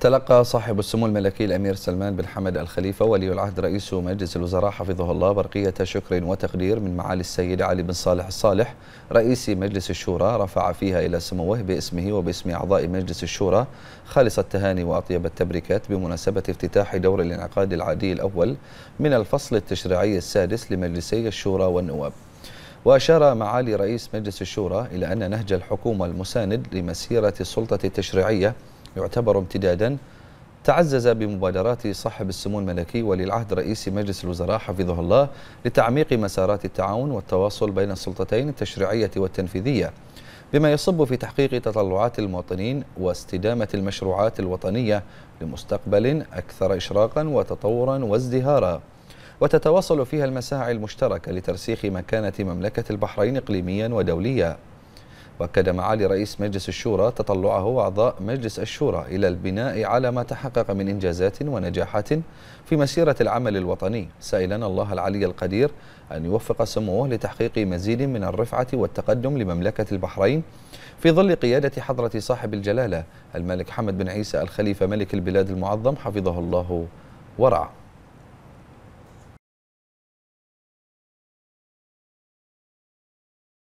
تلقى صاحب السمو الملكي الأمير سلمان بن حمد الخليفة ولي العهد رئيس مجلس الوزراء حفظه الله برقية شكر وتقدير من معالي السيد علي بن صالح الصالح رئيس مجلس الشورى رفع فيها إلى سموه باسمه وباسم أعضاء مجلس الشورى خالص التهاني وأطيب التبريكات بمناسبة افتتاح دور الانعقاد العادي الأول من الفصل التشريعي السادس لمجلسي الشورى والنواب وأشار معالي رئيس مجلس الشورى إلى أن نهج الحكومة المساند لمسيرة السلطة التشريعية يعتبر امتدادا تعزز بمبادرات صاحب السمو الملكي ولي العهد رئيس مجلس الوزراء حفظه الله لتعميق مسارات التعاون والتواصل بين السلطتين التشريعية والتنفيذية بما يصب في تحقيق تطلعات المواطنين واستدامة المشروعات الوطنية لمستقبل أكثر إشراقا وتطورا وازدهارا وتتواصل فيها المساعي المشتركة لترسيخ مكانة مملكة البحرين إقليميا ودوليا واكد معالي رئيس مجلس الشورى تطلعه واعضاء مجلس الشورى الى البناء على ما تحقق من انجازات ونجاحات في مسيره العمل الوطني سائلا الله العلي القدير ان يوفق سموه لتحقيق مزيد من الرفعه والتقدم لمملكه البحرين في ظل قياده حضره صاحب الجلاله الملك حمد بن عيسى الخليفه ملك البلاد المعظم حفظه الله ورعاه